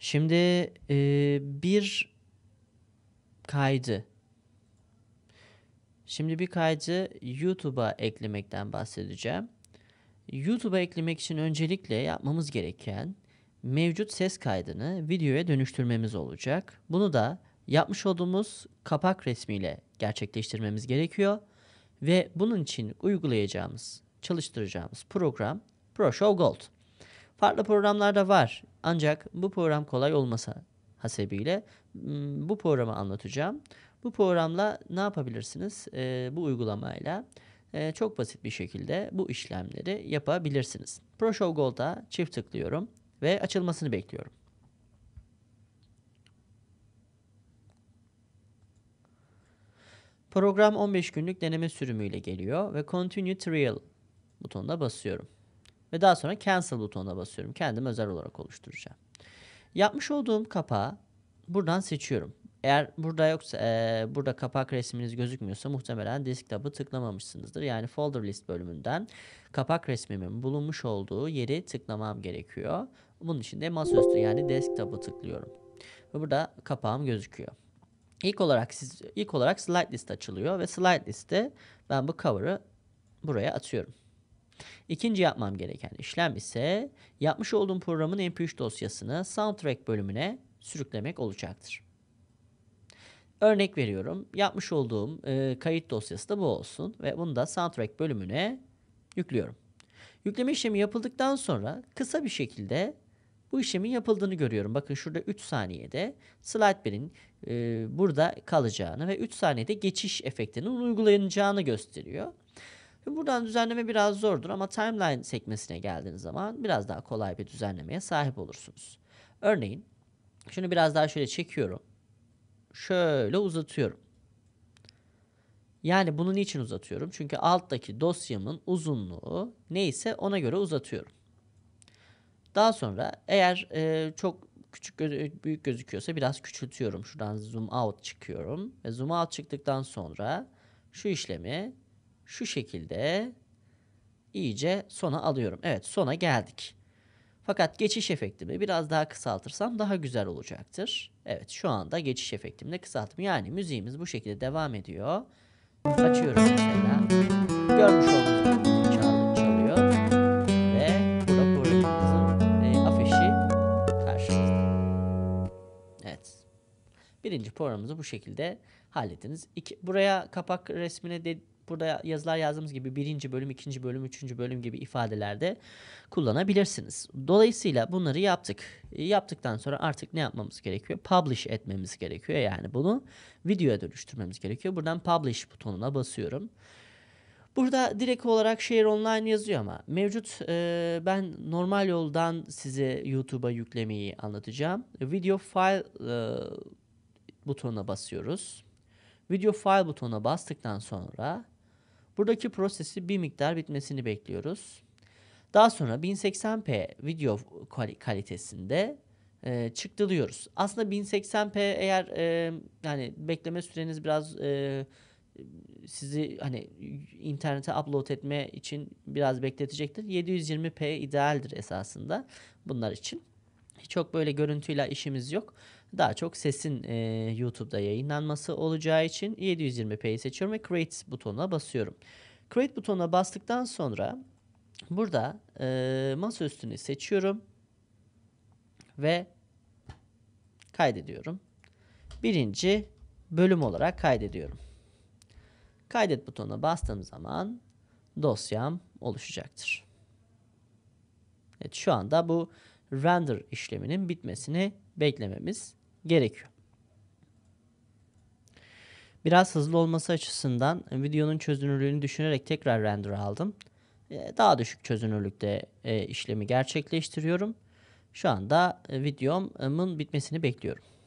Şimdi e, bir kaydı. Şimdi bir kaydı YouTube'a eklemekten bahsedeceğim. YouTube'a eklemek için öncelikle yapmamız gereken mevcut ses kaydını videoya dönüştürmemiz olacak. Bunu da yapmış olduğumuz kapak resmiyle gerçekleştirmemiz gerekiyor ve bunun için uygulayacağımız, çalıştıracağımız program ProShow Gold. Farklı programlar da var. Ancak bu program kolay olmasa hasebiyle bu programı anlatacağım. Bu programla ne yapabilirsiniz? E, bu uygulamayla e, çok basit bir şekilde bu işlemleri yapabilirsiniz. ProShow Gold'a çift tıklıyorum ve açılmasını bekliyorum. Program 15 günlük deneme sürümüyle geliyor ve Continue Trial butonuna basıyorum. Ve daha sonra cancel butonuna basıyorum. Kendim özel olarak oluşturacağım. Yapmış olduğum kapağı buradan seçiyorum. Eğer burada yoksa e, burada kapak resminiz gözükmüyorsa muhtemelen desktop'ı tıklamamışsınızdır. Yani folder list bölümünden kapak resmimin bulunmuş olduğu yeri tıklamam gerekiyor. Bunun için de masaüstü yani desktop'ı tıklıyorum. Ve burada kapağım gözüküyor. İlk olarak siz ilk olarak slide list açılıyor ve slide liste ben bu cover'ı buraya atıyorum. İkinci yapmam gereken işlem ise yapmış olduğum programın MP3 dosyasını soundtrack bölümüne sürüklemek olacaktır. Örnek veriyorum. Yapmış olduğum e, kayıt dosyası da bu olsun ve bunu da soundtrack bölümüne yüklüyorum. Yükleme işlemi yapıldıktan sonra kısa bir şekilde bu işlemin yapıldığını görüyorum. Bakın şurada 3 saniyede slide 1'in e, burada kalacağını ve 3 saniyede geçiş efektinin uygulanacağını gösteriyor. Buradan düzenleme biraz zordur ama timeline sekmesine geldiğiniz zaman biraz daha kolay bir düzenlemeye sahip olursunuz. Örneğin şunu biraz daha şöyle çekiyorum. Şöyle uzatıyorum. Yani bunu niçin uzatıyorum? Çünkü alttaki dosyamın uzunluğu neyse ona göre uzatıyorum. Daha sonra eğer e, çok küçük büyük gözüküyorsa biraz küçültüyorum. Şuradan zoom out çıkıyorum ve zoom out çıktıktan sonra şu işlemi şu şekilde iyice sona alıyorum. Evet sona geldik. Fakat geçiş efektimi biraz daha kısaltırsam daha güzel olacaktır. Evet şu anda geçiş efektimi de kısalttım. Yani müziğimiz bu şekilde devam ediyor. Açıyorum mesela. Görmüş olduğunuz gibi çalıyor, Ve burada programımızın e, afişi karşınızda. Evet. Birinci programımızı bu şekilde hallettiniz. İki, buraya kapak resmine de burada yazılar yazdığımız gibi birinci bölüm, ikinci bölüm, üçüncü bölüm gibi ifadelerde kullanabilirsiniz. Dolayısıyla bunları yaptık. E, yaptıktan sonra artık ne yapmamız gerekiyor? Publish etmemiz gerekiyor. Yani bunu videoya dönüştürmemiz gerekiyor. Buradan Publish butonuna basıyorum. Burada direkt olarak Share Online yazıyor ama mevcut e, ben normal yoldan size YouTube'a yüklemeyi anlatacağım. Video File e, butonuna basıyoruz. Video File butonuna bastıktan sonra Buradaki prosesi bir miktar bitmesini bekliyoruz. Daha sonra 1080p video kalitesinde e, çıktılıyoruz. Aslında 1080p eğer e, yani bekleme süreniz biraz e, sizi hani internete upload etme için biraz bekletecektir. 720p idealdir esasında bunlar için çok böyle görüntüyle işimiz yok. Daha çok sesin e, YouTube'da yayınlanması olacağı için 720p'yi seçiyorum ve Create butonuna basıyorum. Create butonuna bastıktan sonra burada e, masaüstünü seçiyorum ve kaydediyorum. Birinci bölüm olarak kaydediyorum. Kaydet butonuna bastığım zaman dosyam oluşacaktır. Evet şu anda bu render işleminin bitmesini beklememiz gerekiyor. Biraz hızlı olması açısından videonun çözünürlüğünü düşünerek tekrar render aldım. Ee, daha düşük çözünürlükte e, işlemi gerçekleştiriyorum. Şu anda e, videomun bitmesini bekliyorum.